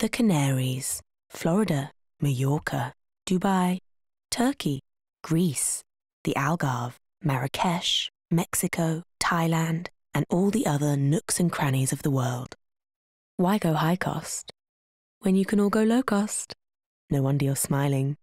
the Canaries, Florida, Majorca, Dubai, Turkey, Greece, the Algarve, Marrakesh, Mexico, Thailand, and all the other nooks and crannies of the world. Why go high cost when you can all go low cost? No wonder you're smiling.